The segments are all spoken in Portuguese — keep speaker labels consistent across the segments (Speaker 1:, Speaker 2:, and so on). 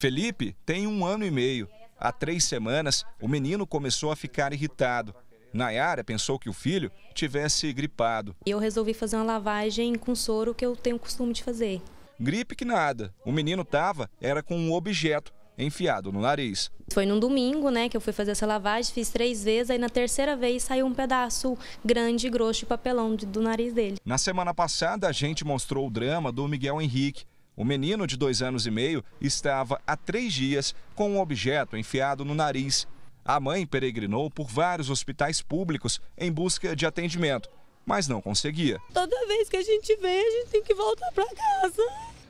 Speaker 1: Felipe tem um ano e meio. Há três semanas, o menino começou a ficar irritado. Nayara pensou que o filho tivesse gripado.
Speaker 2: Eu resolvi fazer uma lavagem com soro que eu tenho o costume de fazer.
Speaker 1: Gripe que nada. O menino tava era com um objeto enfiado no nariz.
Speaker 2: Foi num domingo, né, que eu fui fazer essa lavagem, fiz três vezes, aí na terceira vez saiu um pedaço grande e grosso de papelão do nariz dele.
Speaker 1: Na semana passada, a gente mostrou o drama do Miguel Henrique, o menino de dois anos e meio estava há três dias com um objeto enfiado no nariz. A mãe peregrinou por vários hospitais públicos em busca de atendimento, mas não conseguia.
Speaker 3: Toda vez que a gente
Speaker 2: vem, a gente tem que voltar para casa.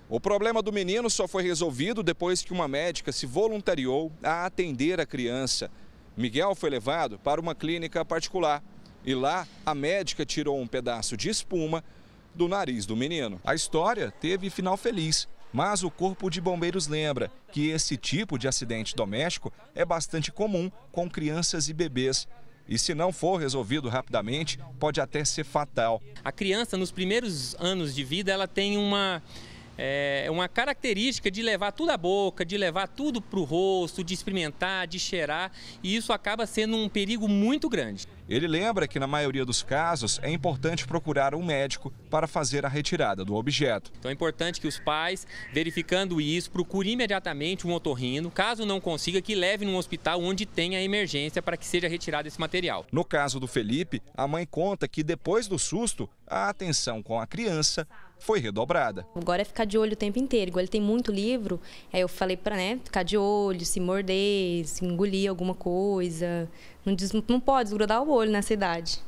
Speaker 1: O problema do menino só foi resolvido depois que uma médica se voluntariou a atender a criança. Miguel foi levado para uma clínica particular e lá a médica tirou um pedaço de espuma do nariz do menino. A história teve final feliz, mas o Corpo de Bombeiros lembra que esse tipo de acidente doméstico é bastante comum com crianças e bebês. E se não for resolvido rapidamente, pode até ser fatal. A criança, nos primeiros
Speaker 3: anos de vida, ela tem uma, é, uma característica de levar tudo à boca, de levar tudo para o rosto, de experimentar, de cheirar. E isso acaba sendo um perigo muito
Speaker 1: grande. Ele lembra que, na maioria dos casos, é importante procurar um médico para fazer a retirada do objeto.
Speaker 3: Então é importante que os pais, verificando isso, procurem imediatamente um otorrino. Caso não consiga, que leve num hospital onde tenha emergência para que seja retirado esse material.
Speaker 1: No caso do Felipe, a mãe conta que depois do susto, a atenção com a criança foi redobrada.
Speaker 2: Agora é ficar de olho o tempo inteiro. Igual ele tem muito livro, aí eu falei para né, ficar de olho, se morder, se engolir alguma coisa, não, não pode desgrudar o olho nessa idade.